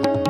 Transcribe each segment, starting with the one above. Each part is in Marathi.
Thank you.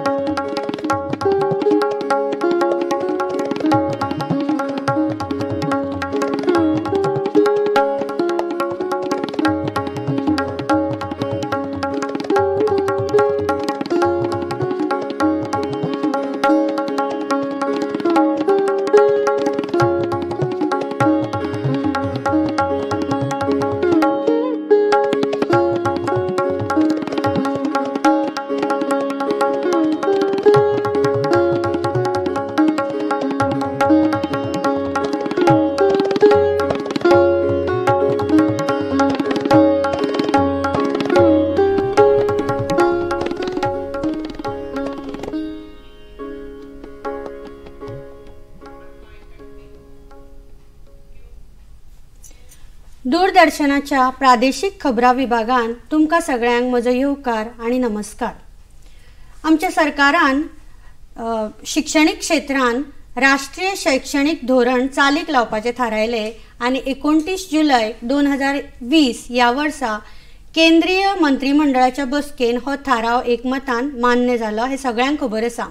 शिक्षणाच्या प्रादेशीक खबरा विभागान तुमकां सगळ्यांक म्हजो येवकार आनी नमस्कार आमच्या सरकारान शिक्षणीक क्षेत्रान राष्ट्रीय शैक्षणीक धोरण चालीक लावपाचें थारायलें आनी एकोणतीस जुलय दोन हजार वीस ह्या वर्सा केंद्रीय मंत्रीमंडळाच्या बसकेन हो थाराव एकमतान मान्य जालो हें सगळ्यांक खबर आसा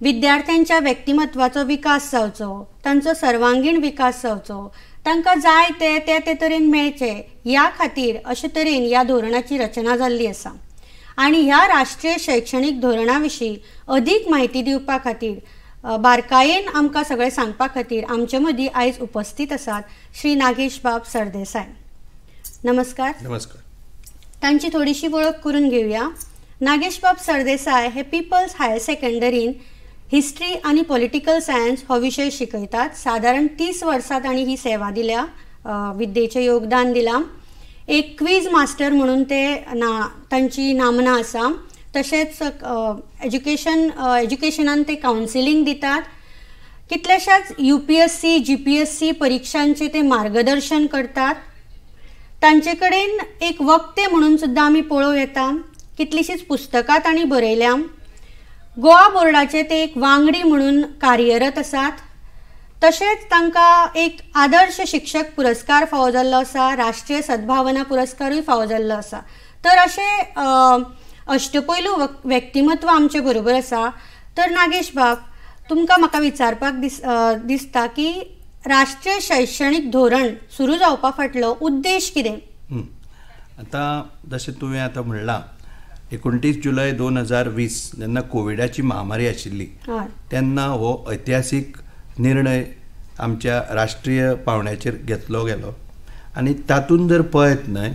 विद्यार्थ्यांच्या व्यक्तिमत्वाचो विकास जावचो तांचो सर्वांगीण विकास जावचो तांकां जाय ते ते ते तरेन मेळचे ह्या खातीर अशे तरेन ह्या धोरणाची रचना जाल्ली आसा आनी ह्या राष्ट्रीय शैक्षणीक धोरणा विशीं अदीक म्हायती दिवपा खातीर बारकायेन आमकां सगळें सांगपा खातीर आमचे मदीं आयज उपस्थित आसात श्री नागेश बाब सरदेसाय नमस्कार नमस्कार तांची थोडीशी वळख करून घेऊया नागेश बाब सरदेसाय हे पिपल्स हायर सेकंडरीन हिस्ट्री आणि पॉलिटिकल सायन्स हा विषय शिकवतात साधारण तीस वर्षात आणि ही सेवा दिल्या विद्येचे योगदान दिला एक क्वीज मास्टर म्हणून ते ना तांची नामना आसा तशेंच एज्युकेशन एज्युकेशनान ते कावन्सिलींग दितात कितलेशाच U P S C G P S C परीक्षांचे ते मार्गदर्शन करतात तांचे कडेन एक वक्ते म्हणून सुद्धा आम्ही पळोवं येता कितलीशीच पुस्तकां आणि बरयल्या गोवा बोर्डाचे ते एक वांगडी म्हणून कार्यरत आसात तशेंच तांकां एक आदर्श शिक्षक पुरस्कार फावो जाल्लो आसा राष्ट्रीय सद्भावना पुरस्कारूय फावो जाल्लो आसा तर अशें अष्टपैलू व्यक्तिमत्व आमचे बरोबर आसा तर नागेश बाब तुमकां म्हाका विचारपाक दिस दिसता की राष्ट्रीय शैक्षणीक धोरण सुरू जावपा फाटलो उद्देश कितें आतां जशें तुवें आतां म्हणलां एकोणतीस जुलय दोन हजार वीस जेन्ना कोविडाची महामारी आशिल्ली तेन्ना हो ऐतिहासिक निर्णय आमच्या राष्ट्रीय पावण्याचेर घेतलो गेलो आणि तातून जर पळत न्हय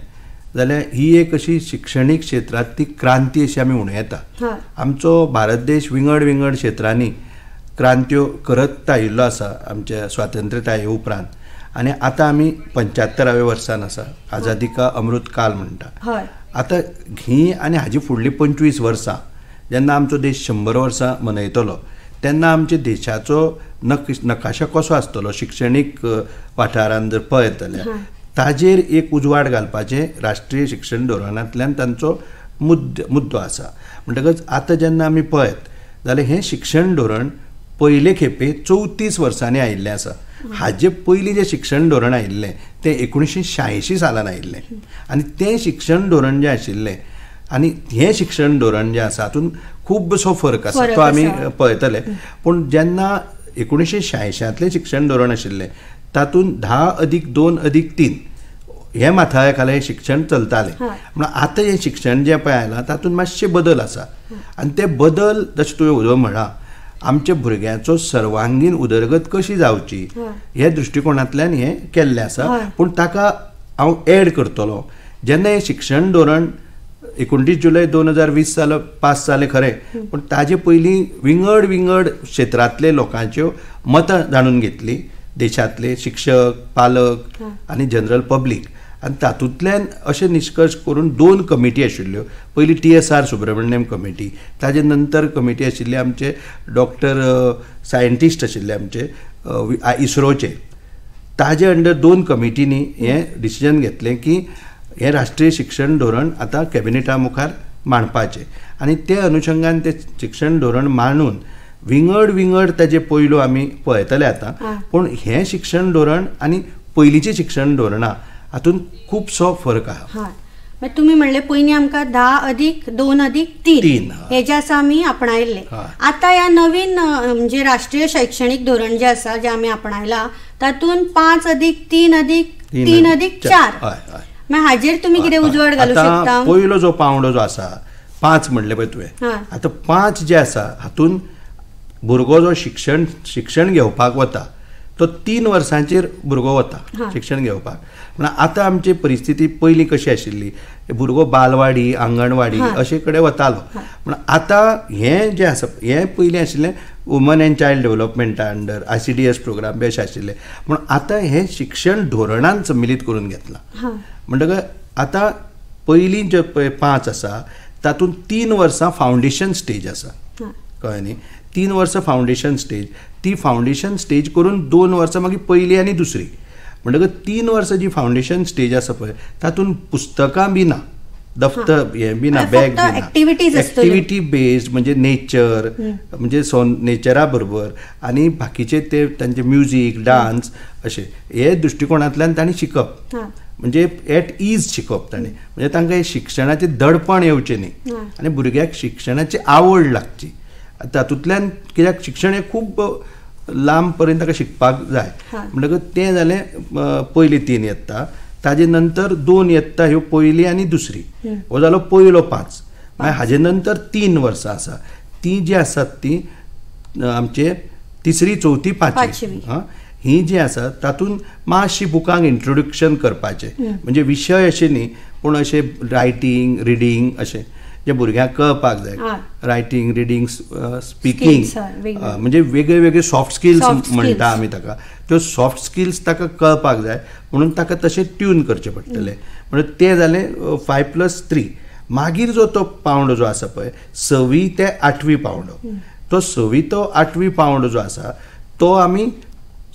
जाल्यार ही एक अशी शिक्षणीक ती क्रांती अशी आम्ही म्हणूं येता आमचो भारत देश विंगड विंगड क्षेत्रांनी क्रांत्यो करत आयिल्लो आसा आमच्या स्वातंत्र्यताये उपरांत आणि आता आम्ही पंच्याहत्तराव्या वर्सान आसा आझादी का अमृत काल म्हणटा आता ही आणि हाजी फुडली पंचवीस वर्सां जेन्ना आमचो देश शंबर वर्सां मनयतलो तेन्ना आमच्या देशाचो नक नकाशा कसो आसतलो शिक्षणीक वाठारांत जर पळयत जाल्यार ताजेर एक उजवाड घालपाचें राष्ट्रीय शिक्षण धोरणांतल्यान तांचो मुद्द मुद्दो आसा म्हणटकच आतां जेन्ना आमी पळयत जाल्यार हें शिक्षण धोरण पयले खेपे चवतीस वर्सांनी आयिल्लें आसा हाजे पयलीं जें शिक्षण धोरण आयिल्लें तें एकुणीशे शांयशीं सालान आयिल्लें आनी तें शिक्षण धोरण जें आशिल्लें आनी हें शिक्षण धोरण जें आसा हातूंत खुबसो फरक आसा तो आमी पळयतले पूण जेन्ना एकुणीशे शांयशांतलें शिक्षण धोरण आशिल्लें तातूंत धा अदीक दोन अदीक तीन हे हें हे शिक्षण चलतालें म्हणून आतां हें शिक्षण जें पळय आयलां तातूंत मातशे बदल आसा आनी ते बदल जशें तुवें उलोवप म्हणा आमच्या भुरग्यांचो सर्वांगीण उदरगत कशी जावची हे दृश्टिकोणांतल्यान हे केल्लें आसा पूण ताका हांव एड करतलो जेन्ना हें शिक्षण धोरण एकोणतीस जुलय दोन हजार वीस साल पास जालें खरें पूण ताजे पयलीं विंगड विंगड क्षेत्रांतले लोकांच्यो मतां जाणून घेतली देशांतले शिक्षक पालक आनी जनरल पब्लीक आणि तातूंतल्यान अशे निश्कर्श करून दोन कमिटी आशिल्ल्यो पयली T S R Subramanian committee ताजे नंतर कमिटी आशिल्ले आमचे डॉक्टर सायंटिस्ट आशिल्ले आमचे इस्रोचे ताजे अंडर दोन कमिटींनी हें डिसिजन घेतलें की हें राष्ट्रीय शिक्षण धोरण आतां कॅबिनेटा मुखार मांडपाचें आनी ते अनुशंगान तें शिक्षण धोरण मांडून विंगड विंगड ताजे पयलू आमी पळयतले आतां पूण हें शिक्षण धोरण आनी पयलींचीं शिक्षण धोरणां हातून खुबसो फरक आहे तुम्ही म्हणले पयलीं आमकां धा अधिक दोन अधिक तीन हे जे आसा आमी आपणायल्ले आतां ह्या नवीन म्हणजे राष्ट्रीय शैक्षणिक धोरण जे आसा जे आमी आपणायला तातूंत पांच अधिक तीन अधिक तीन अधिक चार हाजेर तुम्ही कितें उजवाड घालू शकता पयलो जो पावंडो जो आसा पाच म्हणले पळय तुवें आता पांच जे आसा हातून भुरगो जो शिक्षण शिक्षण घेवपाक वता तो तीन वर्सांचेर भुरगो वता शिक्षण घेवपाक म्हण आतां आमची परिस्थिती पयलीं कशी आशिल्ली भुरगो बालवाडी आंगणवाडी अशे कडेन वतालो म्हण आतां हें जें आसा हें पयलीं आशिल्लें वुमन एंड चायल्ड डेवलॉपमेंटा under I C D S programme बी अशें आशिल्लें पूण आतां हें शिक्षण धोरणान सम्मिलीत करून घेतलां म्हणटकच आतां पयलीं जे पळय पांच आसा तातूंत तीन वर्सां फावंडेशन स्टेज आसा कळ्ळें न्ही तीन वर्सां फावंडेशन स्टेज ती फाउंडेशन स्टेज करून दोन वर्सां मागीर पयली आनी दुसरी म्हणटकच तीन वर्सां जी फावंडेशन स्टेज आसा पळय तातूंत पुस्तकां बी ना दफ्तर हे बी ना बॅग बी ना एक्टिविटी बेस्ड म्हणजे नेचर म्हणजे सोन नेचरा बरोबर आनी बाकीचे ते तांचे म्युझिक डान्स असे हे दृश्टिकोणांतल्यान तांणी शिकप म्हणजे एट इज शिकप ताणें म्हणजे तांकां हे शिक्षणाचे दडपण येवचें न्ही आनी भुरग्याक शिक्षणाची आवड लागची तातूंतल्यान कित्याक शिक्षण हे खूब लांब पर्यंत ताका शिकपाक जाय म्हणटकच तें जालें पयली तीन येत्ता ताजे नंतर दोन येत्ता ह्यो पयली आनी दुसरी हो जालो पयलो पांच मागीर हाजे नंतर तीन वर्सां आसा ती जी आसात ती आमचे तिसरी चवथी पांचवी ही जी आसा तातूंत मातशी बुकांक इंट्रोडक्शन करपाचें म्हणजे विशय अशें न्ही पूण अशें रायटींग रिडींग अशें जे भुरग्यांक कळपाक जाय रायटींग रिडींग स्पिकींग म्हणजे वेगळे वेगळे सॉफ्ट स्किल्स म्हणटा आमी ताका त्यो सॉफ्ट स्किल्स ताका कळपाक जाय म्हणून ताका तशें ट्यून करचें पडटलें म्हणजे तें जालें फायव प्लस थ्री मागीर जो तो पावंडो जो आसा पळय सवी ते आठवी पावंडो तो सवी तो आठवी पावंडो जो आसा तो आमी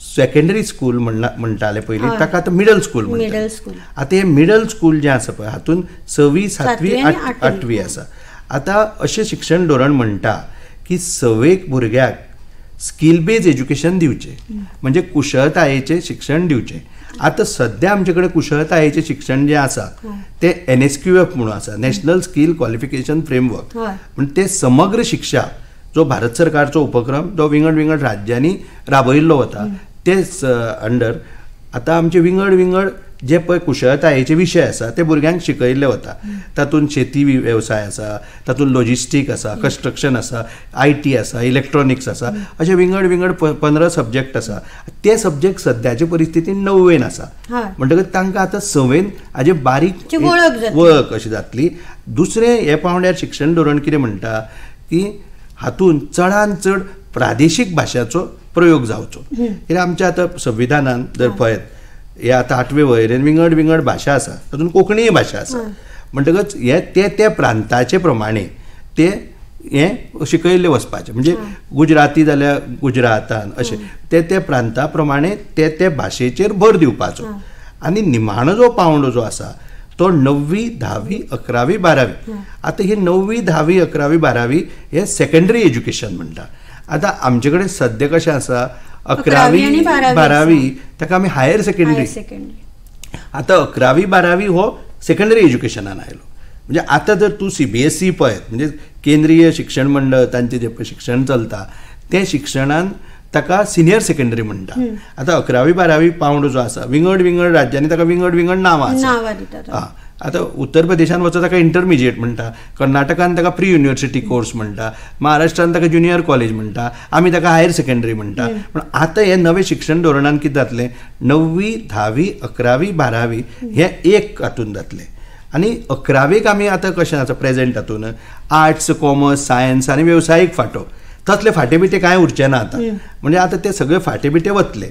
सेकेंडरी स्कूल म्हणटाले पयली ताका आतां मिडल स्कूल आतां हे मिडल स्कूल जे आसा पळय हातून सव्वी सातवी आठवी आसा आतां अशें शिक्षण धोरण म्हणटा की सवेक भुरग्याक स्किल बेज एज्युकेशन दिवचें म्हणजे कुशळतायेचें शिक्षण दिवचें आतां सद्या आमचे कडेन कुशळतायेचें शिक्षण जें आसा तें एन एस क्यू एफ म्हणून आसा नॅशनल स्कील क्वॉलिफिकेशन फ्रेमवर्क म्हण ते समग्र शिक्षा जो भारत सरकारचो उपक्रम जो विंगड विंगड राज्यांनी राबयिल्लो वता तेच अंडर आता आमचे विंगड विंगड जे पळय कुशळतायेचे विशय आसा ते भुरग्यांक शिकयल्ले वता तातूंत शेती वेवसाय आसा तातूंत लॉजिस्टीक आसा कंस्ट्रक्शन आसा आय टी आसा इलेक्ट्रॉनिक्स आसा अशे विंगड विंगड पंदरा सब्जेक्ट आसा ते सब्जेक्ट सद्याचे परिस्थितीन णव्वेन आसा म्हणटकच तांकां आतां सवेन हाजे बारीक वळख अशी जातली दुसरें हे पावंड्यार शिक्षण धोरण कितें म्हणटा की हातूंत चडांत चड प्रादेशीक भाशाचो प्रयोग जावचो हे आमच्या आतां संविधानात जर पळत हे आता आठवे वळेरेन विंगड विंगड भाशा आसा तातूंत कोंकणीय भाशा आसा म्हणटकच हे ते त्या प्रांताचे प्रमाणे ते हे शिकयल्ले वचपाचें म्हणजे गुजराती जाल्यार गुजरातान अशें ते त्या प्रांता प्रमाणे ते ते भाशेचेर भर दिवपाचो आनी निमाणो जो पावंडो जो आसा तो णव्वी धावी अकरावी बारावी आतां ही णव्वी धावी अकरावी बारावी हे सेकंडरी एज्युकेशन म्हणटा आता आमचे कडेन सद्या कशें आसा अकरावी बारावी ताका आमी हायर सेकेंडरी आतां अकरावी बारावी हो सेकेंडरी एज्युकेशनान आयलो म्हणजे आतां जर तूं सीबीएसई बी म्हणजे केंद्रीय शिक्षण मंडळ तांचें जे पळय शिक्षण चलता तें शिक्षणान ताका सिनियर सेकेंडरी म्हणटा आतां अकरावी बारावी पावंड जो आसा विंगड विंगड राज्यांनी ताका विंगड विंगड नांवां आसा आता उत्तर प्रदेशांत वचत ताका इंटरमिजिएट म्हणटा कर्नाटकान ताका प्री युनिवर्सिटी कोर्स म्हणटा महाराष्ट्रान ताका ज्युनियर कॉलेज म्हणटा आमी ताका हायर सेकेंडरी म्हणटा पूण आतां हे नवें शिक्षण धोरणान कितें जातलें नववी धावी अकरावी बारावी हे एक हातून जातलें आनी अकरावेक आमी आतां कशें आसा प्रेजेंट हातून आर्ट्स कॉमर्स सायन्स आनी वेवसायीक फाटो तसले फाटे बिटे कांय उरचे ना आतां म्हणजे आतां ते सगळे फाटे बिटे वतले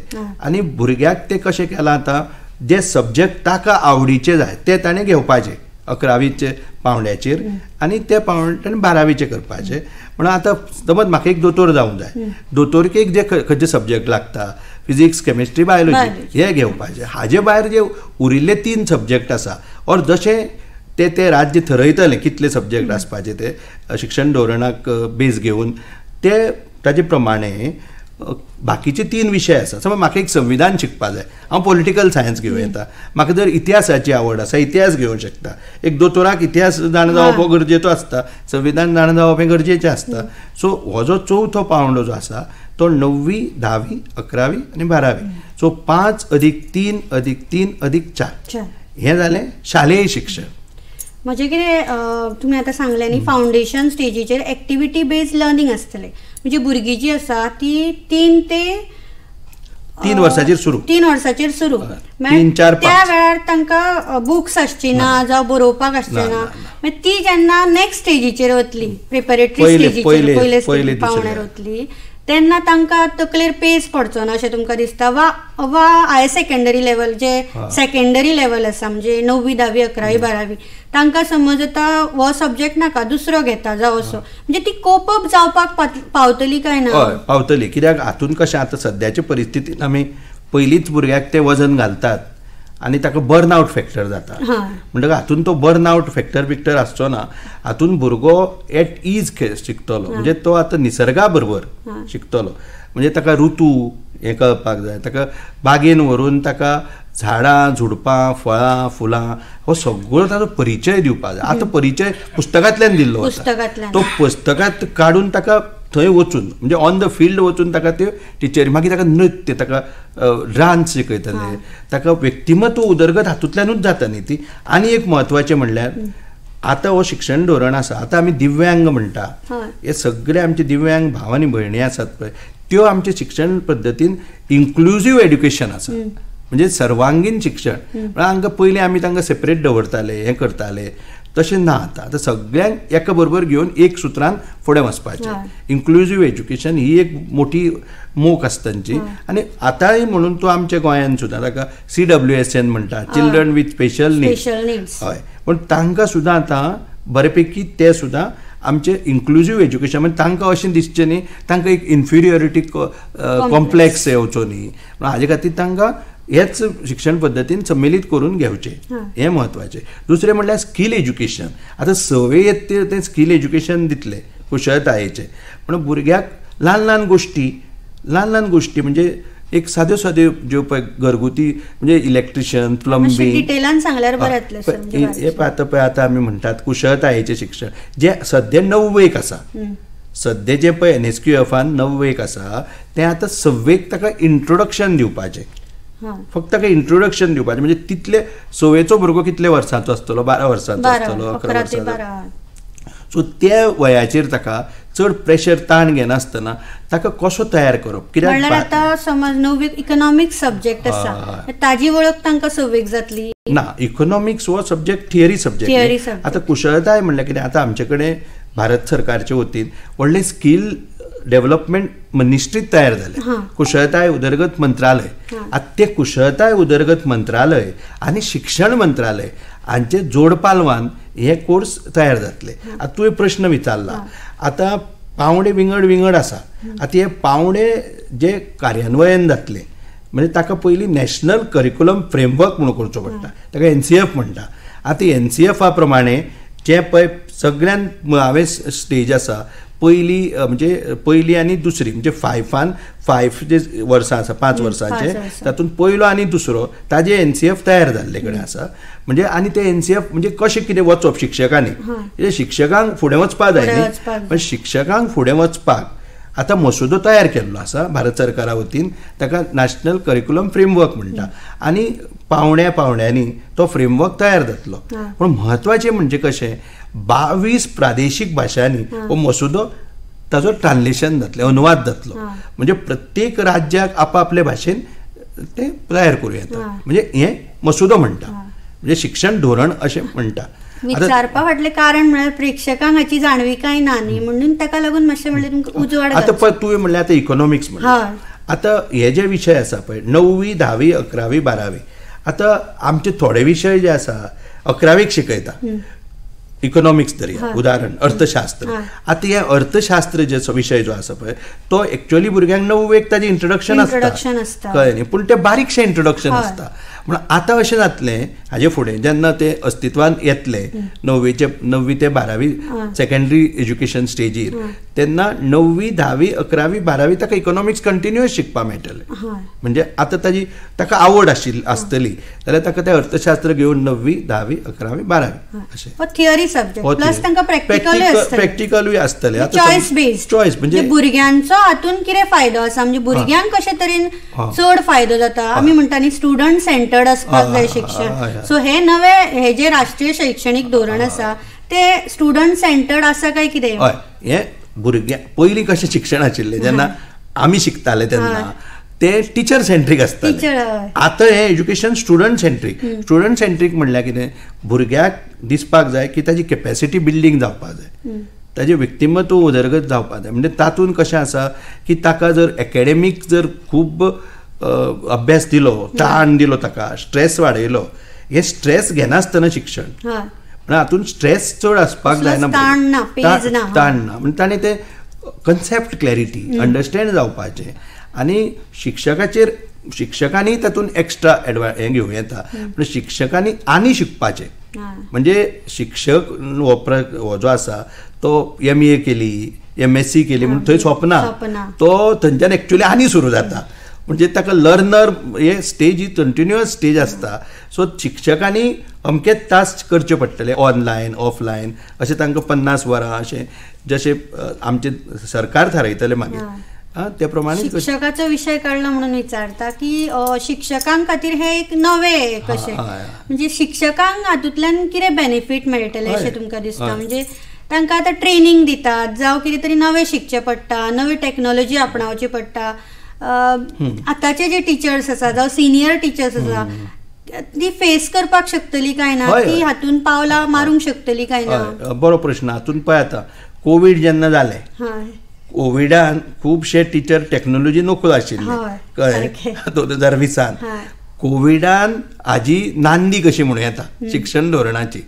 आनी भुरग्याक ते कशें केलां आतां जे सब्जेक्ट ताका आवडीचे जाय ते ताणें घेवपाचे अकरावीचे पावंड्याचेर आनी ते ताणें बारावीचे करपाचे म्हणून आतां समज म्हाका एक दोतोर जावंक जाय दोतोरकेक जे खंयचे सब्जेक्ट लागता फिजिक्स केमिस्ट्री बायोलॉजी हे घेवपाचे हाजे भायर जे उरिल्ले तीन सब्जेक्ट आसा और जशें ते ते राज्य थरयतले कितले सब्जेक्ट आसपाचे ते शिक्षण धोरणाक बेस घेवन ते ताजे प्रमाणे बाकीचे तीन विशय आसा समज म्हाका एक संविधान शिकपा जाय हांव पॉलिटिकल सायन्स घेवं येता म्हाका जर इतिहासाची आवड आसा इतिहास घेवंक शकता एक दोतोराक इतिहास जाण जावप गरजेचो आसता संविधान जाण जावप हे गरजेचें आसता सो हो जो चवथो पावंडो जो आसा तो णववी धावी अकरावी आनी बारावी सो पांच अदीक तीन अदीक तीन अदीक चार हे जालें शालेय शिक्षण म्हणजे कितें तुमी आतां सांगलें न्ही फावंडेशन स्टेजीचेर एक्टिविटी लर्निंग आसतलें म्हणजे भुरगीं जी आसा ती तीन ते तीन वर्साचेर सुरू तीन वर्साचेर सुरू त्या वेळार तांकां बुक्स आसची ना जावं बरोवपाक आसचे ना ती जेन्ना नेक्स्ट स्टेजीचेर वतली प्रिपेरेटरी स्टेजीचेर पयले पावण्यार वतली तेन्ना तांकां तकलेर पेस पडचो ना अशें तुमकां दिसता वा वा हायर सेकेंडरी लेवल जे सेकेंडरी लेवल आसा म्हणजे णव्वी धावी अकरावी बारावी तांकां समज आतां हो सब्जेक्ट नाका दुसरो घेता जावं असो म्हणजे ती कोपअप जावपाक पावतली काय ना हय पावतली कित्याक हातूंत कशें आतां सद्याचे परिस्थितींत आमी पयलींच भुरग्याक तें वजन घालतात आनी ताका बर्न आवट फॅक्टर जाता म्हणटकच हातून तो बर्न आवट फॅक्टर बिक्टर आसचो ना हातून भुरगो एट इज शिकतलो म्हणजे तो आतां निसर्गा बरोबर शिकतलो म्हणजे ताका ऋतू हें कळपाक जाय ताका बागेन व्हरून ताका झाडां झुडपां फळां फुलां हो सगळो ताचो परिचय दिवपाक जाय आतां परिचय पुस्तकांतल्यान दिल्लो तो पुस्तकांत काडून ताका थंय वचून म्हणजे ऑन द फिल्ड वचून ताका त्यो टिचरी मागीर ताका नृत्य ताका डान्स शिकयतले ताका व्यक्तिमत्व उदरगत हातूंतल्यानूच जाता न्ही ती आनी एक म्हत्वाचें म्हणल्यार आतां हो शिक्षण धोरण आसा आतां आमी दिव्यांग म्हणटा हे सगळे आमचे दिव्यांग भाव आनी भयणी आसात पळय त्यो आमचे शिक्षण पद्दतीन इन्क्लुझीव एड्युकेशन आसा म्हणजे सर्वांगीण शिक्षण हांगा पयलीं आमी तांकां सेपरेट दवरताले हें करताले तशें ना आतां आतां सगळ्यांक एका बरोबर घेवन एक सुत्रान फुडें वचपाचें इन्क्लुझीव एज्युकेशन ही एक मोठी मोख आसा तांची आनी आतांय म्हणून तूं आमच्या गोंयांत सुद्दां ताका सी डब्ल्यू एस एन म्हणटा चिल्ड्रन वीथ स्पेशल नीड्स हय पूण तांकां सुद्दां आतां बरेपैकी ते सुद्दां आमचे इन्क्लुझीव एज्युकेशन म्हणजे तांकां अशें दिसचें न्ही तांकां एक इन्फिरियोरिटी कॉम्प्लेक्स येवचो न्ही हाजे खातीर तांकां हेच शिक्षण पद्धतीने सम्मिलित करून घ्यायचे हे महत्वाचे दुसरे म्हणल्यार स्किल एज्युकेशन आता सवे येते स्किल एज्युकेशन दितलें कुशळटायेचें पूण भुरग्याक ल्हान ल्हान गोष्टी ल्हान ल्हान गोष्टी म्हणजे एक साधे साध्यो ज्यो पळय घरगुती म्हणजे इलेक्ट्रिशियन प्लंबिंग सांगल्यार हे आता पळय आतां आमी म्हणटात कुशळटायेचें शिक्षण जे सध्या नववेक आसा सद्या जे पळय एन एस क्यू एफान नववेक आसा तें आतां सव्वेक ताका इंट्रोडक्शन दिवपाचें फक्त काही इंट्रोडक्शन दिवपाचें म्हणजे तितले सवेचो भुरगो कितले वर्सांचो आसतलो बारा वर्सांचो आसतलो अकरा वर्सांचो सो त्या वयाचेर ताका चड प्रेशर ताण घेनासतना ताका कसो तयार करप कित्याक आतां समज नवी इकॉनॉमिक सब्जेक्ट आसा ताजी वळख तांकां सवेक जातली ना इकॉनॉमिक्स हो सब्जेक्ट थियरी सब्जेक्ट आतां कुशळताय म्हणल्यार कितें आतां आमचे कडेन भारत सरकारचे वतीन व्हडलें स्कील डेव्हलपमेंट मिनिस्ट्री तयार कुशळता कुशळताय उदरगत मंत्रालय कुशळता कुशळताय उदरगत मंत्रालय आणि शिक्षण मंत्रालय हांचे जोडपालवान हे कोर्स तयार जातले आता तुवें प्रश्न विचारला आता पावणे विंगड विंगड आसा आता हे पावणे जे कार्यान्वयन जातले म्हणजे ताका पहिली नॅशनल करिक्युलम फ्रेमवर्क म्हणून करचो पडटा ताका एन सी एफ म्हणटा आतां एन सी एफा प्रमाणे जे पळय सगळ्यांत हांवें स्टेज आसा पहिली म्हणजे पहिली आणि दुसरी म्हणजे फायफान फायफ जे वर्सां आसा पांच वर्सांचे तातूंत पयलो आनी दुसरो ताजे एनसीएफ तयार जाल्ले कडेन आसा म्हणजे आनी ते एनसीएफ म्हणजे कशें कितें वचप शिक्षकांनी म्हणजे शिक्षकांक फुडें वचपाक जाय न्ही पण शिक्षकांक फुडें वचपाक आतां मसुदो तयार केल्लो आसा भारत सरकारा वतीन ताका नॅशनल करिकुलम फ्रेमवर्क म्हणटा आनी पावण्या पावण्यांनी तो फ्रेमवर्क तयार जातलो पूण म्हत्वाचें म्हणजे कशें बावीस प्रादेशिक भाषांनी हो मसुदो ताचो ट्रान्सलेशन जातले अनुवाद जातलो म्हणजे प्रत्येक राज्याक आपापले भाषेन ते तयार करू येतात म्हणजे हे मसुदो म्हणतात म्हणजे शिक्षण धोरण असे म्हणतात विचारपा वाटले कारण म्हळ्यार प्रेक्षकांक हाची काय ना न्ही म्हणून ताका लागून मातशें म्हणल्यार उजवाड आतां पळय तुवें म्हणलें आता इकॉनॉमिक्स म्हणजे आता हे जे विशय आसा पळय णववी धावी अकरावी बारावी आता आमचे थोडे विशय जे आसा अकरावीक शिकयता इकॉनॉमिक्स धरया उदाहरण अर्थशास्त्र आता हे अर्थशास्त्र जो विषय जो आसा पळय तो एक्चुअली भुरग्यांक एक ताजें इंट्रोडक्शन आसता कळ्ळें न्ही पूण तें बारीकशें इंट्रोडक्शन आसता म्हण आतां अशें जातलें हाजे फुडें जेन्ना ते अस्तित्वांत येतले णव्वेचे णव्वी ते बारावी सेकेंडरी एज्युकेशन स्टेजीर तेन्ना णव्वी धावी अकरावी बारावी ताका इकॉनॉमिक्स कंटिन्युअस शिकपाक मेळटलें म्हणजे आतां ताजी ताका आवड आशिल्ली आसतली जाल्यार ताका तें अर्थशास्त्र घेवन णव्वी धावी अकरावी बारावी अशें थियरी सब्जेक्ट प्लस प्रॅक्टिकलूय आसतलें चॉईस बेस्ड म्हणजे भुरग्यांचो म्हणजे हातून कितें फायदो आसा म्हणजे भुरग्यांक कशे तरेन चड फायदो जाता आमी म्हणटा न्ही स्टुडंट सेंटर मेथड आसपाक शिक्षण सो हे नवे हे जे राष्ट्रीय शैक्षणीक धोरण आसा ते स्टुडंट सेंटर्ड आसा काय कितें हे भुरग्यां पहिली कशें शिक्षण आशिल्लें जेन्ना आमी शिकताले तेन्ना ते टिचर सेंट्रीक आसता आतां हे education student centric student centric म्हणल्यार कितें भुरग्याक दिसपाक जाय की ताजी कॅपेसिटी बिल्डींग जावपाक जाय ताजे व्यक्तिमत्व उदरगत जावपाक जाय म्हणजे तातूंत कशें आसा की ताका जर एकेडेमीक जर खूब अभ्यास दिलो ताण दिलो ताका स्ट्रेस वाडयलो हे स्ट्रेस घेनासतना शिक्षण पण हातून स्ट्रेस चड आसपाक जायना ताण ना म्हणजे ताणें ते कन्सेप्ट क्लॅरिटी अंडरस्टँड जावपाचें आनी शिक्षकाचेर शिक्षकांनी तातून एक्स्ट्रा एडवा हे घेवं येता पूण शिक्षकांनी आनी शिकपाचे म्हणजे शिक्षक हो प्र हो जो आसा तो एम ए केली एम एस सी केली म्हणून थंय सोंपना तो थंयच्यान एक्च्युली आनी सुरू जाता म्हणजे ताका लर्नर हे स्टेज ही कंटिन्युअस स्टेज आसता सो शिक्षकांनी अमकेच तास करचे पडटले ऑनलायन ऑफलायन असे तांकां पन्नास वरां अशें जशें आमचे सरकार थारायतले मागीर त्या प्रमाणे शिक्षकाचा विषय काढला म्हणून विचारता की शिक्षकां खातीर हे एक नवे कशे म्हणजे शिक्षकांक हातूंतल्यान कितें बेनिफीट मेळटलें अशें तुमकां दिसता म्हणजे तांकां आतां ट्रेनिंग दितात जावं कितें तरी नवे शिकचें पडटा नवी टेक्नॉलॉजी आपणावची पडटा आताचे जे टिचर्स आसा जावं सिनियर टिचर्स आसा ती फेस करपाक शकतली काय ना ती हातून पावला मारूंक शकतली काय ना बरो प्रश्न हातून पळय आता कोविड जेन्ना जालें कोविडान खुबशे टिचर टेक्नॉलॉजी नोकळो आशिल्ले कळ्ळें दोन हजार विसान कोविडान हाजी नांदी कशी म्हणूं येता शिक्षण धोरणाची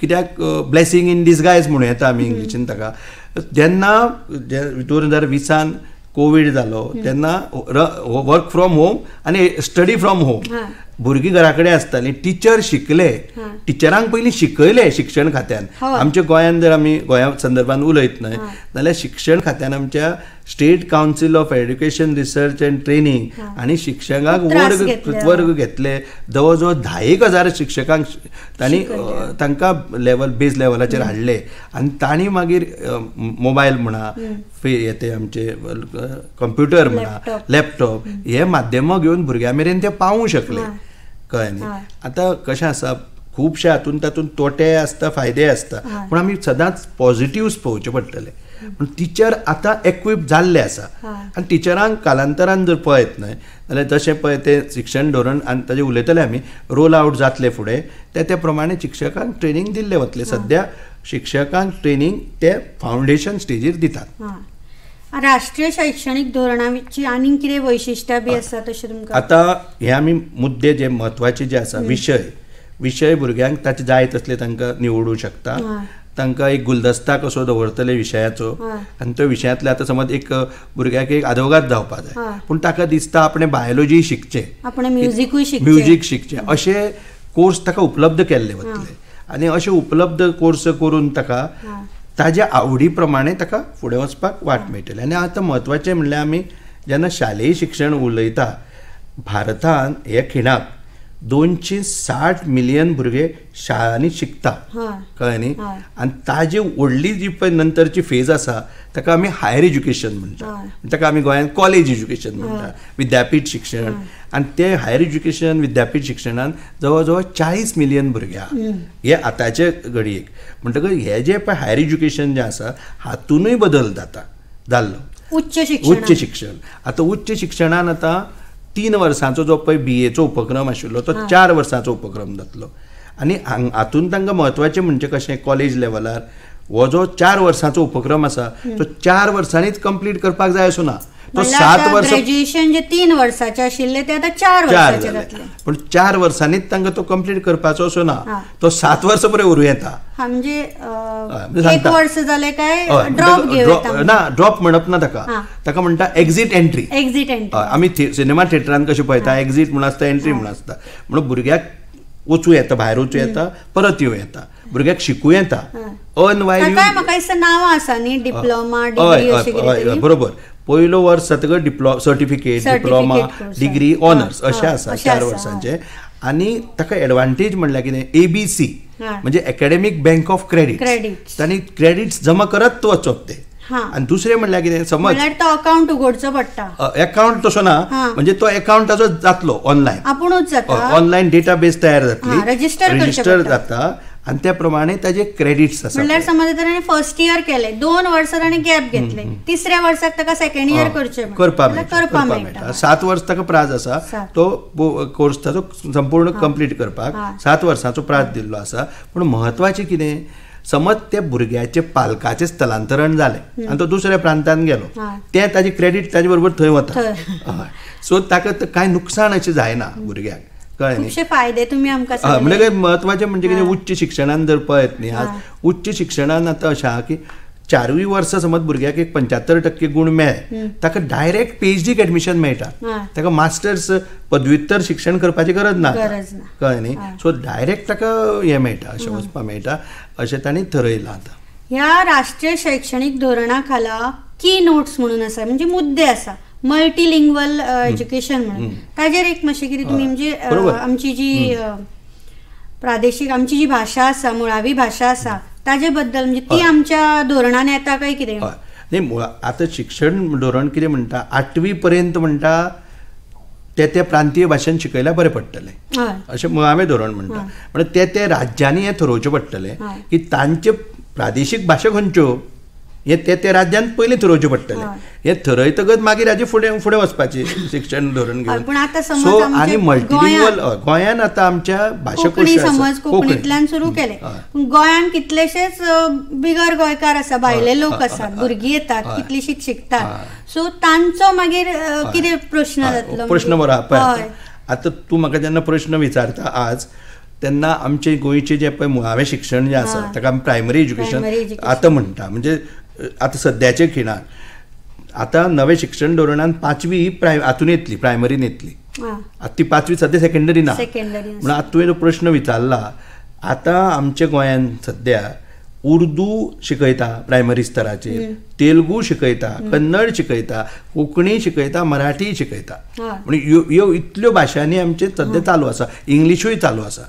कित्याक ब्लेसिंग इन डिसगायज म्हणूं येता आमी इंग्लिशीन ताका जेन्ना दोन हजार विसान कोविड झालं त्यांना वर्क फ्रॉम होम आणि स्टडी फ्रॉम होम भुरगीं घरा कडेन आसतालीं टिचर शिकले टिचरांक पयलीं शिकयले शिक्षण खात्यान हो. आमच्या गोंयांत जर आमी गोंया संदर्भान उलयत न्हय जाल्यार शिक्षण खात्यान आमच्या state council of education research and training आनी शिक्षकांक वर्ग वर्ग घेतले जवळ जवळ धा एक हजार शिक्षकांक तांणी तांकां लेवल बेज लेवलाचेर हाडले आनी तांणी मागीर मोबायल म्हणा ते आमचे कम्प्युटर म्हणा लॅपटॉप हे माध्यमां घेवन भुरग्यां मेरेन ते पावूंक शकले कळ्ळें न्ही आतां कशें आसा खुबशे हातून तातूंत तोटे आसता फायदे आसता पूण आमी सदांच पॉझिटिव्ह पळोवचे पडटले पूण टिचर आतां एक्वीप जाल्ले आसा आनी टिचरांक कालांतरान जर पळयत न्हय जाल्यार जशें पळय तें शिक्षण धोरण आनी ताजें उलयतले आमी रोल आवट जातले फुडें ते त्या प्रमाणे शिक्षकांक ट्रेनिंग दिल्लें वतले सद्या शिक्षकांक ट्रेनिंग ते फावंडेशन स्टेजीर दितात राष्ट्रीय शैक्षणिक धोरणाची आणि कितें बी असतात तशें तुमकां आता हे आम्ही मुद्दे जे म्हत्वाचे जे असा विषय विषय भुरग्यांक ताचे जाय तसले तांकां निवडू शकता तांकां एक गुलदस्ता कसो दवरतले विशयाचो आणि तो विषयातले आता समज एक भुरग्याक एक आदवोगाद जावपाक जाय पूण ताका दिसता आपणे बायोलॉजी शिकचे आपण म्युझिकूय शिकचे म्युझिक शिकचें अशे कोर्स ताका उपलब्ध केल्ले वतले आणि असे उपलब्ध कोर्स करून ताका ताज्या आवडीप्रमाणे ताका फुडें वचपाक वाट मेळटली आनी आतां म्हत्वाचें म्हणल्यार आमी जेन्ना शालेय शिक्षण उलयता भारतान हे खिणाक दोनशे साठ मिलियन भुरगे शाळांनी शिकता कळ्ळें न्ही आनी ताजी व्हडली जी पळय नंतरची फेज आसा ताका आमी हायर एज्युकेशन म्हणटा ताका आमी गोंयांत कॉलेज एज्युकेशन म्हणटा विद्यापीठ शिक्षण आनी ते हायर एज्युकेशन विद्यापीठ शिक्षणान जवळ जवळ चाळीस मिलियन भुरग्यांक हे आतांचे घडयेक म्हणटकच हे जे पळय हायर एज्युकेशन जे आसा हातूनय बदल जाता जाल्लो उच्च शिक्षण उच्च शिक्षण आतां उच्च शिक्षणान आतां तीन वर्सांचो जो पळय बी एचो उपक्रम आशिल्लो तो चार वर्सांचो उपक्रम जातलो आनी हातून तांकां म्हत्वाचें म्हणजे कशें कॉलेज लेवलार हो जो चार वर्सांचो उपक्रम आसा तो चार वर्सांनीच कंप्लीट करपाक जाय असो ना तो सात वर्ष ग्रॅज्युएशन जे तीन वर्साचे आशिल्ले ते आता चार वर्साचे पण चार वर्सांनी तांकां तो कंप्लीट करपाचो असो ना तो सात वर्स पर्यंत उरूं येता म्हणजे, म्हणजे एक वर्स जाले काय ड्रॉप म्हणजे ना ड्रॉप म्हणप ना ताका ताका म्हणटा एक्झिट एंट्री एक्झिट एंट्री आम्ही सिनेमा थिएटरांत कशें पळयता एक्झिट म्हण आसता एंट्री म्हण आसता म्हणून भुरग्याक वचूं येता भायर वचूं येता परत येवं येता भुरग्याक शिकूं येता अनवाय म्हाका दिसता नांवां आसा न्ही डिप्लोमा बरोबर पयलो वर्ष सगळं डिप्लो सर्टिफिकेट डिप्लोमा डिग्री ऑनर्स असे आसा चार वर्षांचे आणि ताका एडवांटेज म्हणल्यार कितें एबीसी म्हणजे अकॅडमिक बँक ऑफ क्रेडिट आणि क्रेडिट्स जमा करत वचप ते आणि दुसरे म्हणल्यार कितें समज अकाउंट उघडचो पडटा अकाउंट तसो ना म्हणजे तो अकाउंटाचो जातलो ऑनलायन आपणच ऑनलाईन ऑनलायन डेटाबेस तयार जातली रजिस्टर जाता आणि त्या प्रमाणे क्रेडिट्स आसा म्हणल्यार समज तर फर्स्ट इयर केले दोन वर्ष गॅप घेतले तिसऱ्या वर्षात ताका सेकंड इयर करचे करपा मेळटा सात वर्ष ताका प्राज आसा तो कोर्स ताचो संपूर्ण कंप्लीट करपाक सात वर्सांचो प्राज दिल्लो असा पण म्हत्वाचें कितें समज त्या भुरग्याचे पालकाचे स्थलांतरण झाले आणि तो दुसऱ्या प्रांतात गेलो ते ताजे क्रेडिट ताजे बरोबर थंय वता सो ताका कांय नुकसाण अशें जायना भुरग्याक कळ्ळें खुबशे फायदे तुमी आमकां म्हणजे काय म्हत्वाचें म्हणजे कितें उच्च शिक्षणान जर पळत न्ही आज उच्च शिक्षणान आतां अशें आहा की चारूय वर्सां समज भुरग्याक एक पंच्यात्तर टक्के गुण मेळ ताका डायरेक्ट पी एच डीक एडमिशन मेळटा ताका मास्टर्स पदव्युत्तर शिक्षण करपाची गरज ना कळ्ळें न्ही सो डायरेक्ट ताका हें मेळटा अशें वचपाक मेळटा अशें ताणें थरयलां आतां ह्या राष्ट्रीय शैक्षणीक धोरणा खाला की नोट्स म्हणून आसा म्हणजे मुद्दे आसा मल्टीलिंग्वल एज्युकेशन ताजेर एक मातशें कितें तुमी म्हणजे आमची जी प्रादेशिक आमची जी भाषा आसा मुळावी भाषा असा ताजे बद्दल म्हणजे ती आमच्या धोरणाने आता काय कितें नाही आता शिक्षण धोरण कितें म्हणता आठवी पर्यंत म्हणता ते ते प्रांतीय भाषेन शिकयल्यार बरे पडटलें असे मुळावें धोरण म्हणटा म्हणजे ते ते राज्यांनी हें थरोवचें पडटलें की तांचे प्रादेशिक भाषा खंयच्यो हे ते ते राज्यात पहिले थरोवचें पडटलें हे थरयतकच मागीर हाजे फुडें फुडें वचपाचे शिक्षण धोरण घेवन सो आनी मल्टिलिंगल गोंयांत आता आमच्या भाशे कोंकणी समज कोंकणींतल्यान सुरू केलें गोंयांत कितलेशेच बिगर गोंयकार आसा भायले लोक आसा भुरगीं येतात कितलीशीच शिकतात सो तांचो मागीर कितें प्रश्न जातलो म्हणजे प्रश्न बरो पळय आतां तूं म्हाका जेन्ना प्रश्न विचारता आज तेन्ना आमचे गोंयचे जे पळय मुळावें शिक्षण जें आसा ताका आमी प्रायमरी एज्युकेशन आतां म्हणटा म्हणजे आता सध्याचे खिणार आता नवे शिक्षण धोरणात पाचवी प्राय हातून येतली प्रायमरीन येतली आतां ती पाचवी सध्या सेकंडरी ना म्हणून आतां तुवें प्रश्न विचारला आता आमच्या गोंयांत सध्या उर्दू शिकयता प्रायमरी स्तराचे तेलगू शिकयता कन्नड शिकयता कोकणी शिकयता मराठी शिकयता म्हणजे ह्यो ह्यो इतल्यो भाशांनी आमचे सध्या चालू आसा इंग्लिशूय चालू आसा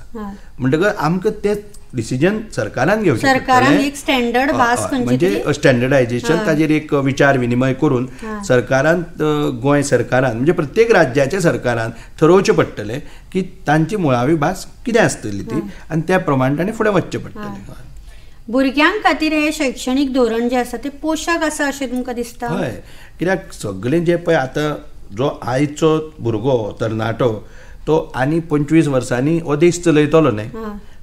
म्हणटकच आमकां तें डिसिजन सरकारान घेवचें एक भास म्हणजे स्टँडर्डायजेशन ताजेर एक विचार विनिमय करून सरकारान गोय सरकारान म्हणजे प्रत्येक राज्याच्या सरकारान ठरवचे पडटलें की तांची मुळावी भास किती आसतली ती आणि त्या प्रमाणे ताणें फुडें वचचें पडटलें भुरग्यां खातीर हे शैक्षणिक धोरण जे आसा ते पोशाख आसा अशें तुमकां दिसता हय कित्याक सगळे जे पळय आतां जो आयचो भुरगो तरणाटो तो आनी पंचवीस वर्सांनी हो देश चलयतलो न्हय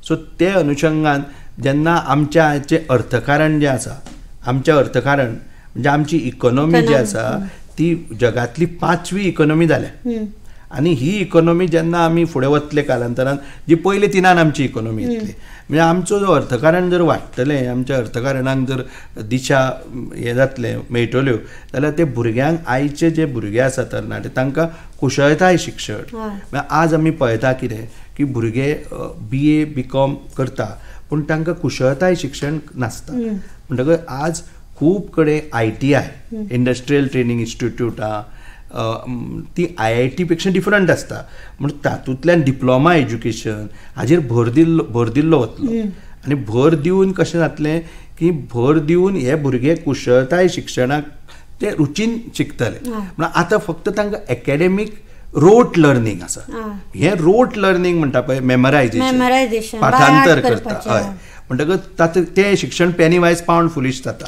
सो ते अनुशंगान जेन्ना आमच्या अर्थकारण जे आसा आमचें अर्थकारण म्हणजे आमची इकॉनॉमी जी आसा ती जगातली पाचवी इकॉनॉमी झाल्या आणि ही इकॉनॉमी जेन्ना आम्ही पुढे वतले कालांतरान जी पहिले तिनान आमची इकॉनॉमी येतली म्हणजे आमचं जो अर्थकारण जर वाटतले आमच्या अर्थकारणाक जर दिशा हे जातले मेळटल्यो जाल्यार ते भुरग्यांक आयचे जे भुरगे आसा तरणाटे तांकां कुशळताय शिक्षण म्हणजे आज आमी पळयता कितें की भुरगे बी ए बी कॉम करता पूण तांकां कुशळताय शिक्षण नासता म्हणटकच आज खूब कडेन I T I industrial training institute ती आय आय टी पेक्षा डिफरंट आसता म्हण तातूंतल्यान डिप्लोमा एज्युकेशन हाजेर भर दिल्लो भर दिल्लो वतलो आनी भर दिवन कशें जातलें की भर दिवन हे भुरगे कुशळताय शिक्षणाक ते रुचीन शिकतले म्हण आतां फक्त तांकां एकेडेमीक रोट लर्निंग आसा हे रोट लर्निंग म्हणटा पळय मेमरायझेशन पाठांतर करता हय म्हणटकच तातूंत तें शिक्षण पेनी वायज पावंड फुलीश जाता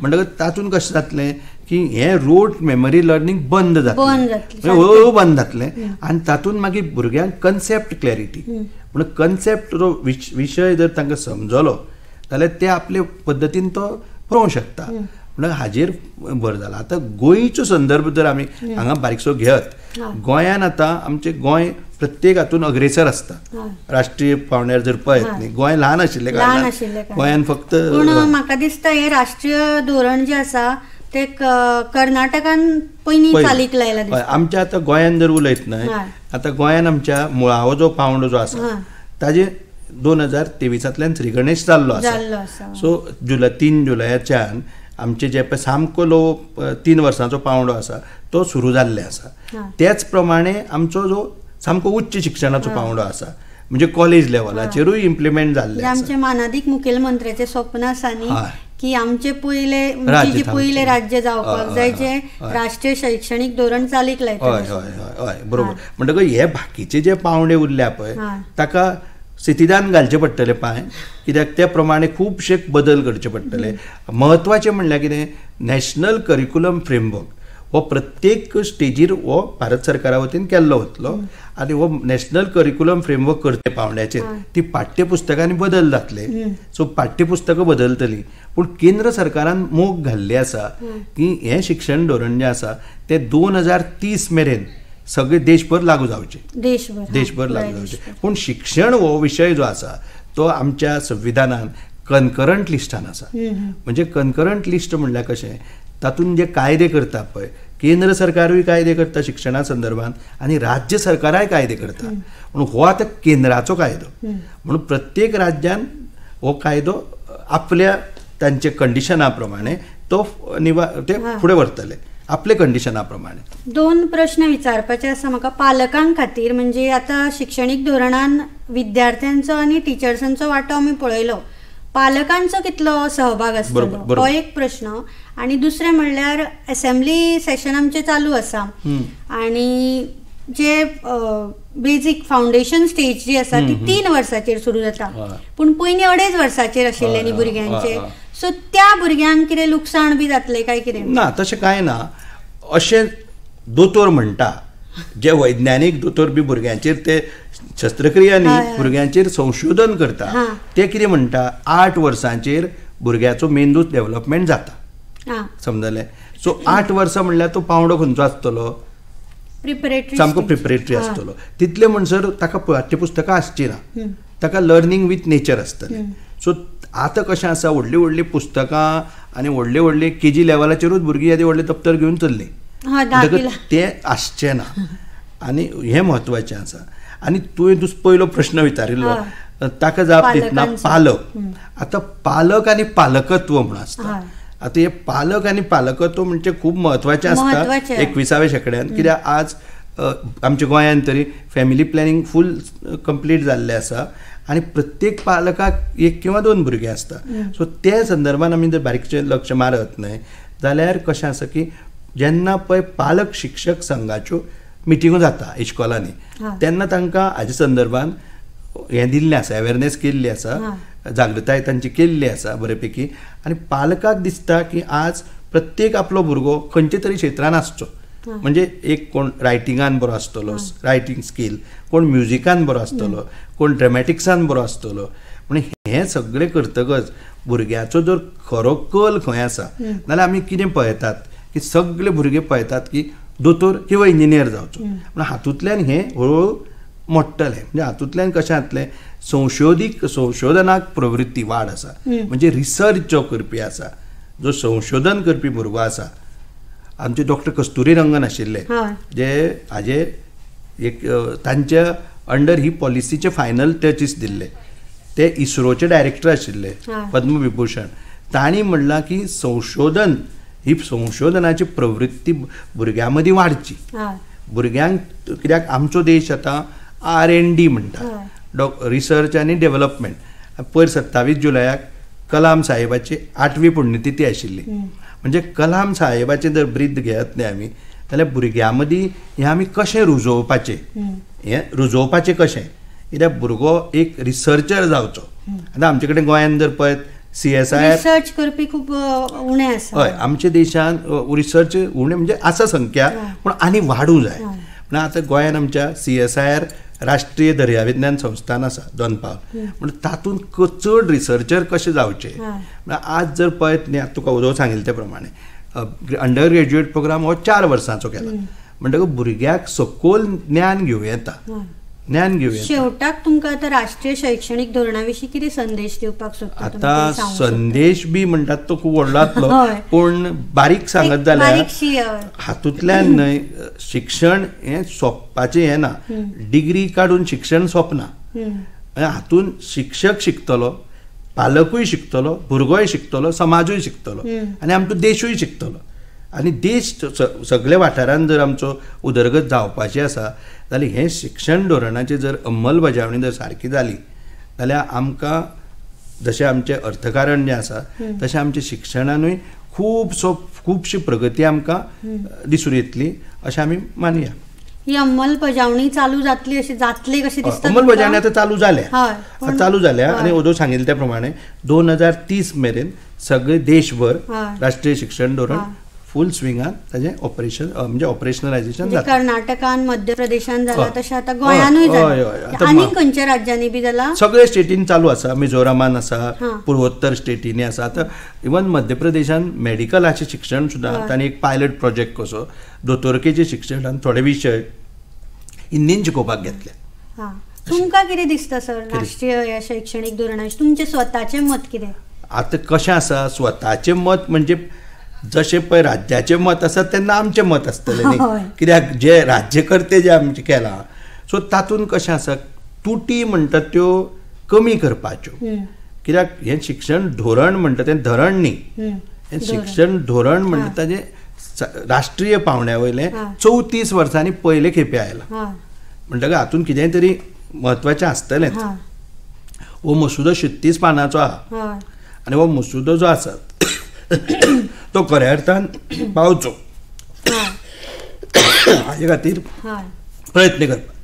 म्हणटकच तातूंत कशें जातलें की हे रोट मेमरी लर्निंग बंद जातलें हळूहळू बंद जातलें आनी तातूंत मागीर भुरग्यांक कन्सेप्ट क्लॅरिटी म्हण कन्सेप्ट जो विशय जर तांकां समजलो जाल्यार ते आपले पद्दतीन तो पळोवंक शकता म्हणून हाजेर भर जाला आता गोंयचो संदर्भ जर आम्ही हांगा बारीकसो घेत गोंयान आता आमचे गोंय प्रत्येक हातून अग्रेसर आसता राष्ट्रीय पावण्यार जर पळयत न्ही गोंय ल्हान आशिल्ले कारणान गोंयान फक्त म्हाका दिसता हें राष्ट्रीय धोरण जे आसा ते कर्नाटकान पयली आमच्या आतां गोंयान जर उलयत न्हय आतां गोंयान आमच्या मुळावो जो पावंडो जो आसा ताजे दोन हजार तेवीसांतल्यान श्री गणेश जाल्लो आसा सो जुलै तीन जुलयाच्यान आमचे जे पळय सामको लो तीन वर्सांचो पावंडो आसा तो सुरू जाल्ले आसा त्याच प्रमाणे आमचो जो सामको उच्च शिक्षणाचो पावंडो आसा म्हणजे कॉलेज लेवलाचेरूय इम्प्लिमेंट जाल्ले म्हणजे आमचे मानादीक मुखेलमंत्र्याचें स्वप्न आसा न्ही की आमचे पयले म्हणजे पयले राज्य जावपाक जाय जे राष्ट्रीय शैक्षणीक धोरण चालीक लायता हय हय हय बरोबर म्हणटकच हे बाकीचे जे पांवडे उरल्या पळय ताका स्थितीदान घालचे पडटले पांय कित्याक त्या प्रमाणे खुबशे बदल करचे पडटले म्हत्वाचें म्हणल्यार कितें नॅशनल करिकुलम फ्रेमवर्क हो प्रत्येक स्टेजीर हो भारत सरकारा वतीन केल्लो वतलो आनी हो नॅशनल करिकुलम फ्रेमवर्क करचे पावण्याचेर ती पाठ्यपुस्तकांनी बदल जातले सो पाठ्यपुस्तकां बदलतली पूण केंद्र सरकारान मोग घाल्ले आसा की हे शिक्षण धोरण जे आसा ते दोन हजार तीस मेरेन सगळे देशभर लागू जावचे देशभर देशभर लागू जावचे पण शिक्षण हो विषय जो आसा तो आमच्या संविधानात कनकरंट लिस्टान असा म्हणजे कनकरंट लिस्ट म्हणल्यार कसे तातून जे कायदे करता पण केंद्र सरकारूय कायदे करता शिक्षणा संदर्भात आणि राज्य सरकाराय कायदे करता म्हणून हो आतां केंद्राचो कायदो म्हणून प्रत्येक राज्यान हो कायदो आपल्या त्यांच्या कंडिशना प्रमाणे तो निवा ते फुडे व्हरतले आपले कंडिशना प्रमाणे दोन प्रश्न विचारपाचे आसा म्हाका पालकां खातीर म्हणजे आता शिक्षणीक धोरणान विद्यार्थ्यांचो आणि टिचर्सांचो वांटो आमी पळयलो पालकांचो कितलो सहभाग असतो तो एक प्रश्न आणि दुसरे म्हणल्यार असेंब्ली सेशन आमचे चालू आसा आणि जे बेजीक फाउंडेशन स्टेज जी आसा ती तीन वर्सांचेर सुरू जाता पूण पयलीं अडेच वर्सांचेर आशिल्ले न्ही भुरग्यांचे सो त्या भुरग्यांक कितें लुकसाण बी जातलें काय कितें ना तशें कांय ना अशें दोतोर म्हणटा जे वैज्ञानीक दोतोर बी भुरग्यांचेर ते शस्त्रक्रिया न्ही भुरग्यांचेर संशोधन करता ते कितें म्हणटा आठ वर्सांचेर भुरग्याचो मेंदूच डेव्हलपमेंट जाता समजलें सो आठ वर्सां म्हणल्यार तो पावंडो खंयचो आसतलो सामको प्रिपरेटरी आसतलो तितले म्हणसर ताका पाठ्यपुस्तकां आसची ना ताका लर्निंग वीथ नेचर आसतलें सो आता कशें आसा व्हडलीं व्हडलीं पुस्तकां आनी व्हडले व्हडले के जी लेवलाचेरूच भुरगीं येदी व्हडले दप्तर घेवन चल्ली तें आसचें ना आनी हें म्हत्वाचें आसा आनी तुवें तुजो पयलो प्रश्न विचारिल्लो ताका जाप दितना पालक आतां पालक आनी पालकत्व म्हण आसता आतां हे पालक आनी पालकत्व म्हणजे खूब म्हत्वाचें आसता एकविसाव्या शेकड्यान कित्याक आज आमच्या गोंयांत तरी फॅमिली प्लॅनिंग फूल कंप्लीट जाल्लें आसा आणि प्रत्येक पालकाक एक किंवा दोन भुरगे आसता सो त्या संदर्भान आमी जर बारीकचे लक्ष मारत न्हय जाल्यार कशें आसा की जेन्ना पळय पालक शिक्षक संघाच्यो मिटिंगो जाता इश्कोलांनी तेन्ना तांकां हाजे संदर्भान हे दिल्ले आसा अवेरनेस केल्ली आसा जागृताय तांची केल्ली आसा बरे पैकी आनी पालकाक दिसता की आज प्रत्येक आपलो भुरगो खंयचे तरी क्षेत्रान आसचो म्हणजे एक कोण रायटिंगान बरो आसतलो रायटिंग स्किल कोण म्युझिकान बरो आसतलो कोण ड्रॅमॅटिक्सान बरो आसतलो म्हण हें सगळें करतकच भुरग्याचो जर खरो कल खंय आसा नाल्यार आमी कितें पळयतात की सगळे भुरगे पळयतात की दोतोर किंवा इंजिनियर जावचो पूण हातूंतल्यान हे हळूहळू मोडटलें म्हणजे हातूंतल्यान कशें जातलें संशोधीक संशोधनाक प्रवृत्ती वाड आसा म्हणजे रिसर्च जो करपी आसा जो संशोधन करपी भुरगो आसा आमचे डॉक्टर कस्तुरी रंगन आशिल्ले जे हाजे एक तांच्या अंडर ही पॉलिसीचे फायनल टचीस दिल्ले ते इस्रोचे डायरेक्टर आशिल्ले पद्मविभूषण तांणी म्हणलां की संशोधन ही संशोधनाची प्रवृत्ती भुरग्यां मदीं वाडची भुरग्यांक कित्याक आमचो देश आतां आर एन डी म्हणटा डॉ रिसर्च आनी डेव्हलपमेंट पयर सत्तावीस जुलयाक कलाम साहेबाची आठवी पुण्यतिथी आशिल्ली म्हणजे कलाम साहेबाचे जर ब्रीद घेत न्ही आमी जाल्यार भुरग्यां मदीं हें आमी कशें रुजोवपाचें हें रुजोवपाचें कशें कित्याक भुरगो एक रिसर्चर जावचो आतां आमचे कडेन गोंयांत जर पळयत सी एस आय रिसर्च करपी खूब उणें आसा हय आमच्या देशांत रिसर्च उणें म्हणजे आसा संख्या पूण आनी वाडूं जाय पूण आतां गोंयांत आमच्या सी एस आय आर राष्ट्रीय दर्याविज्ञान संस्थान आसा दोनपावल तातून तातूंत चड रिसर्चर कसे जावचे आज जर पळयत न्ही तुका उदो सांगिल्ले ते प्रमाणे अंडर ग्रॅज्युएट प्रोग्राम हो चार वर्सांचो केला म्हणटकच भुरग्याक सकोल ज्ञान घेवं येता ज्ञान घेऊया शेवटाक तुमका आतां राष्ट्रीय शैक्षणिक धोरणा विशीं संदेश देऊपाक सोदता आता संदेश बी म्हणतात तो खूब व्हडलो पूण बारीक सांगत जाल्यार हातूंतल्यान न्हय शिक्षण हे सोपाचे हे ना डिग्री काढून शिक्षण सोपना हातून शिक्षक शिकतलो पालकूय शिकतलो भुरगोय शिकतलो समाजूय शिकतलो आणि आमचो देशूय शिकतलो आणि देश सगळ्या वाठारांत जर आमचो उदरगत जावपाची आसा जाल्यार हें शिक्षण धोरणाची जर अंमलबजावणी जर सारकी जाली जाल्यार आमकां जशें आमचें अर्थकारण जें आसा तशें आमच्या शिक्षणानूय खुबसो खुबशी प्रगती आमकां दिसून येतली अशें आमी मानया ही अंमलबजावणी चालू जातली अशी जातली कशी दिसता अंमलबजावणी आतां चालू जाल्या चालू जाल्या आणि ओदो ते प्रमाणे दोन हजार तीस मेरेन सगळे देशभर राष्ट्रीय शिक्षण धोरण फुल स्विंगान ताजे ऑपरेशन म्हणजे ऑपरेशनलायझेशन म्हणजे जाता कर्नाटकान मध्य प्रदेशान जाला तशें आतां गोंयानूय आनी खंयच्या राज्यांनी बी जाला सगळे स्टेटीन चालू आसा मिझोरामान आसा पूर्वोत्तर स्टेटींनी आसा आतां इवन मध्य प्रदेशान मॅडिकलाचें शिक्षण सुद्दां तांणी एक पायलट प्रोजेक्ट कसो दोतोरकेचे शिक्षण थोडे विशय हिंदीन शिकोवपाक घेतले तुमकां कितें दिसता सर राष्ट्रीय ह्या शैक्षणीक धोरणाचें तुमचें स्वताचें मत कितें आतां कशें आसा स्वताचें मत म्हणजे जसे पण राज्याचे मत आसा तेन्ना आमचे मत आसतलें न्ही कित्याक जे राज्यकर्ते जे आमचे केला सो तातून कशें आसा तुटी म्हणटा त्यो कमी करपाच्यो कित्याक हे शिक्षण धोरण म्हणटा तें धरण न्ही हें शिक्षण धोरण म्हणटा जे राष्ट्रीय पावण्या वयलें चवतीस वर्सांनी पयले खेपे आयला म्हणटकच हातून कितेंय तरी म्हत्वाचें आसतलेंच हो मसुदो छत्तीस पानाचो आहा आनी हो मसुदो जो आसा तो खऱ्या अर्थान पावचो हाजे खातीर प्रयत्न करपाक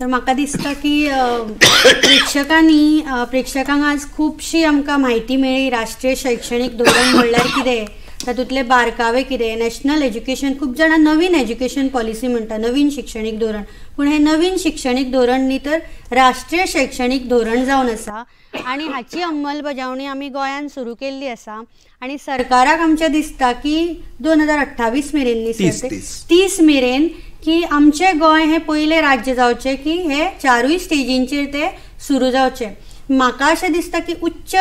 तर म्हाका दिसता की प्रेक्षकांनी प्रेक्षकांक आज खुबशी आमकां म्हायती मेळ्ळी राष्ट्रीय शैक्षणीक धोरण म्हणल्यार कितें तातूंतले बारकावे कितें नॅशनल एज्युकेशन खूब जाणां नवीन एज्युकेशन पॉलिसी म्हणटा नवीन शिक्षणीक धोरण पूण हें नवीन शिक्षणीक धोरण न्ही तर राष्ट्रीय शैक्षणीक धोरण जावन आसा आनी हाची अंमलबजावणी आमी गोंयांत सुरू केल्ली आसा आनी सरकाराक आमचें दिसता की दोन हजार अठ्ठावीस मेरेन न्ही तीस मेरेन की आमचें गोंय हें पयलें राज्य जावचें की हे चारूय स्टेजींचेर तें सुरू जावचें म्हाका अशें दिसता की उच्च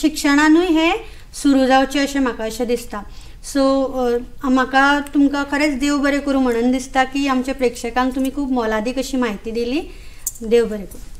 शिक्षणानूय हें सुरू जावचें अशें म्हाका अशें दिसता सो म्हाका तुमकां खरेंच देव बरें करूं म्हणून दिसता की आमच्या प्रेक्षकांक तुमी खूब मोलादीक कशी म्हायती दिली देव बरें करूं